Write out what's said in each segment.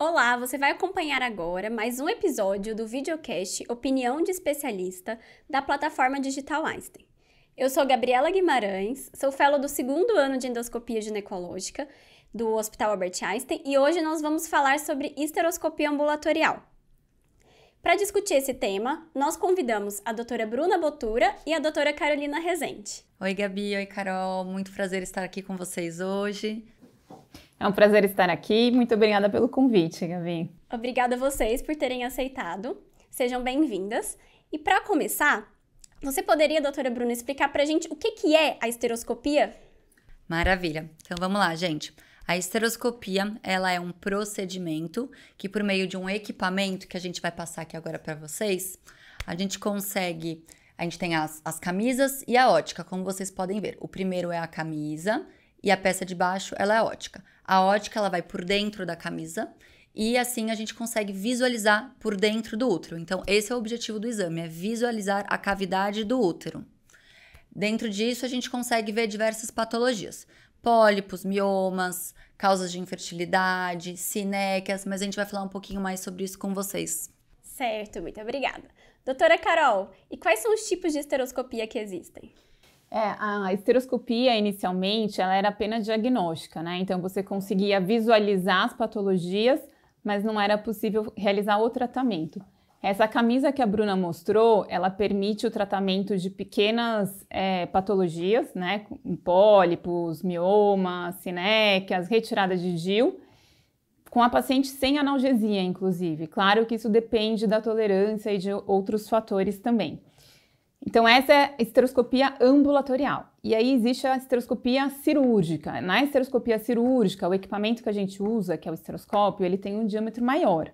Olá, você vai acompanhar agora mais um episódio do videocast Opinião de Especialista da plataforma Digital Einstein. Eu sou Gabriela Guimarães, sou fellow do segundo ano de endoscopia ginecológica do Hospital Albert Einstein e hoje nós vamos falar sobre esteroscopia ambulatorial. Para discutir esse tema, nós convidamos a doutora Bruna Botura e a doutora Carolina Rezende. Oi, Gabi, oi, Carol, muito prazer estar aqui com vocês hoje. É um prazer estar aqui. Muito obrigada pelo convite, Gabi. Obrigada a vocês por terem aceitado. Sejam bem-vindas. E para começar, você poderia, doutora Bruna, explicar para a gente o que, que é a esteroscopia? Maravilha. Então vamos lá, gente. A esteroscopia, ela é um procedimento que por meio de um equipamento que a gente vai passar aqui agora para vocês, a gente consegue, a gente tem as, as camisas e a ótica, como vocês podem ver. O primeiro é a camisa e a peça de baixo, ela é ótica. A ótica ela vai por dentro da camisa e assim a gente consegue visualizar por dentro do útero. Então, esse é o objetivo do exame, é visualizar a cavidade do útero. Dentro disso, a gente consegue ver diversas patologias: pólipos, miomas, causas de infertilidade, sinéquias, mas a gente vai falar um pouquinho mais sobre isso com vocês. Certo, muito obrigada. Doutora Carol, e quais são os tipos de esteroscopia que existem? É, a esteroscopia inicialmente ela era apenas diagnóstica, né? Então você conseguia visualizar as patologias, mas não era possível realizar o tratamento. Essa camisa que a Bruna mostrou, ela permite o tratamento de pequenas é, patologias, né? Pólipos, miomas, sinéquias, retirada de GIL, com a paciente sem analgesia, inclusive. Claro que isso depende da tolerância e de outros fatores também. Então, essa é a esteroscopia ambulatorial. E aí existe a esteroscopia cirúrgica. Na esteroscopia cirúrgica, o equipamento que a gente usa, que é o esteroscópio, ele tem um diâmetro maior.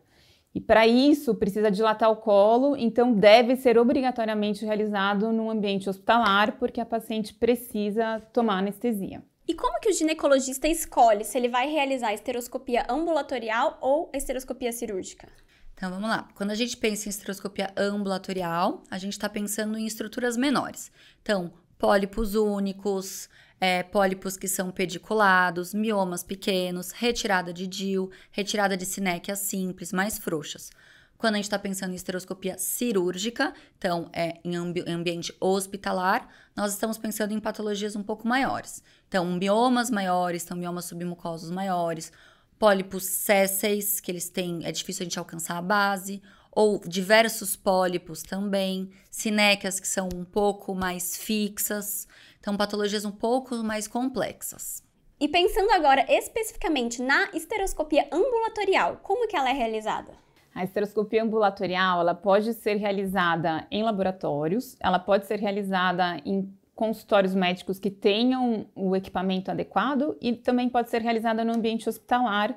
E para isso precisa dilatar o colo, então deve ser obrigatoriamente realizado num ambiente hospitalar, porque a paciente precisa tomar anestesia. E como que o ginecologista escolhe se ele vai realizar esteroscopia ambulatorial ou esteroscopia cirúrgica? Então vamos lá. Quando a gente pensa em esteroscopia ambulatorial, a gente está pensando em estruturas menores. Então, pólipos únicos, é, pólipos que são pediculados, miomas pequenos, retirada de DIL, retirada de sinéquias simples, mais frouxas. Quando a gente está pensando em esteroscopia cirúrgica, então é em ambi ambiente hospitalar, nós estamos pensando em patologias um pouco maiores. Então, miomas maiores, então miomas submucosos maiores, pólipos sésseis, que eles têm, é difícil a gente alcançar a base, ou diversos pólipos também, sinéquias que são um pouco mais fixas, então patologias um pouco mais complexas. E pensando agora especificamente na esteroscopia ambulatorial, como que ela é realizada? A esteroscopia ambulatorial, ela pode ser realizada em laboratórios, ela pode ser realizada em consultórios médicos que tenham o equipamento adequado e também pode ser realizada no ambiente hospitalar,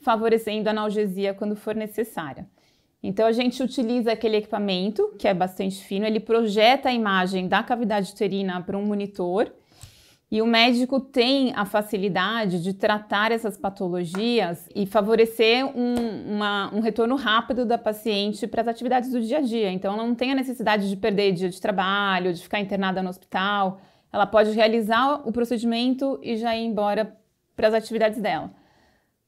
favorecendo analgesia quando for necessária. Então a gente utiliza aquele equipamento, que é bastante fino, ele projeta a imagem da cavidade uterina para um monitor e o médico tem a facilidade de tratar essas patologias e favorecer um, uma, um retorno rápido da paciente para as atividades do dia a dia. Então, ela não tem a necessidade de perder dia de trabalho, de ficar internada no hospital. Ela pode realizar o procedimento e já ir embora para as atividades dela.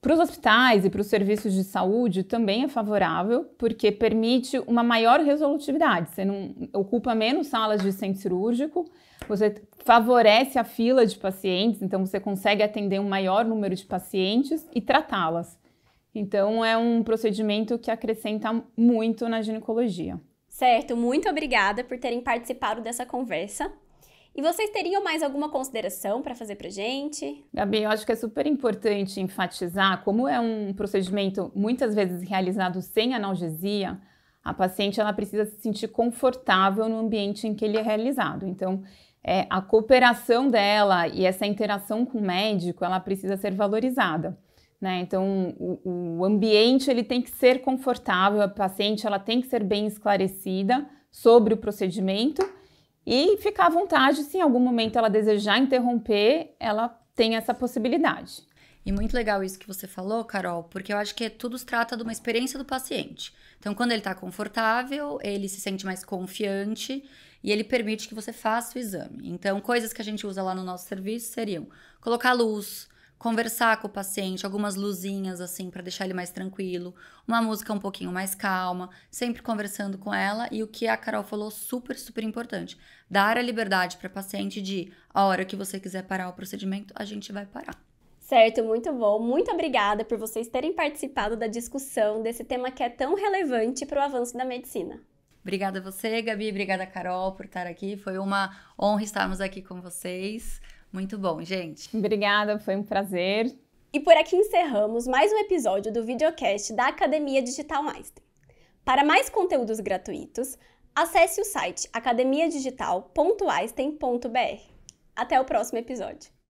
Para os hospitais e para os serviços de saúde também é favorável, porque permite uma maior resolutividade. Você não ocupa menos salas de centro cirúrgico, você favorece a fila de pacientes, então você consegue atender um maior número de pacientes e tratá-las. Então é um procedimento que acrescenta muito na ginecologia. Certo, muito obrigada por terem participado dessa conversa. E vocês teriam mais alguma consideração para fazer para gente? Gabi, eu acho que é super importante enfatizar como é um procedimento muitas vezes realizado sem analgesia. A paciente ela precisa se sentir confortável no ambiente em que ele é realizado. Então, é, a cooperação dela e essa interação com o médico, ela precisa ser valorizada. Né? Então, o, o, ambiente ele tem que ser confortável, a paciente ela tem que ser bem esclarecida sobre o procedimento e ficar à vontade, se em algum momento ela desejar interromper, ela tem essa possibilidade. E muito legal isso que você falou, Carol, porque eu acho que tudo se trata de uma experiência do paciente. Então, quando ele está confortável, ele se sente mais confiante e ele permite que você faça o exame. Então, coisas que a gente usa lá no nosso serviço seriam colocar luz, conversar com o paciente, algumas luzinhas assim para deixar ele mais tranquilo, uma música um pouquinho mais calma, sempre conversando com ela e o que a Carol falou super super importante, dar a liberdade para paciente de a hora que você quiser parar o procedimento, a gente vai parar. Certo, muito bom. Muito obrigada por vocês terem participado da discussão desse tema que é tão relevante para o avanço da medicina. Obrigada a você, Gabi, obrigada Carol por estar aqui. Foi uma honra estarmos aqui com vocês. Muito bom, gente. Obrigada, foi um prazer. E por aqui encerramos mais um episódio do videocast da Academia Digital Einstein. Para mais conteúdos gratuitos, acesse o site academiadigital.einstein.br. Até o próximo episódio.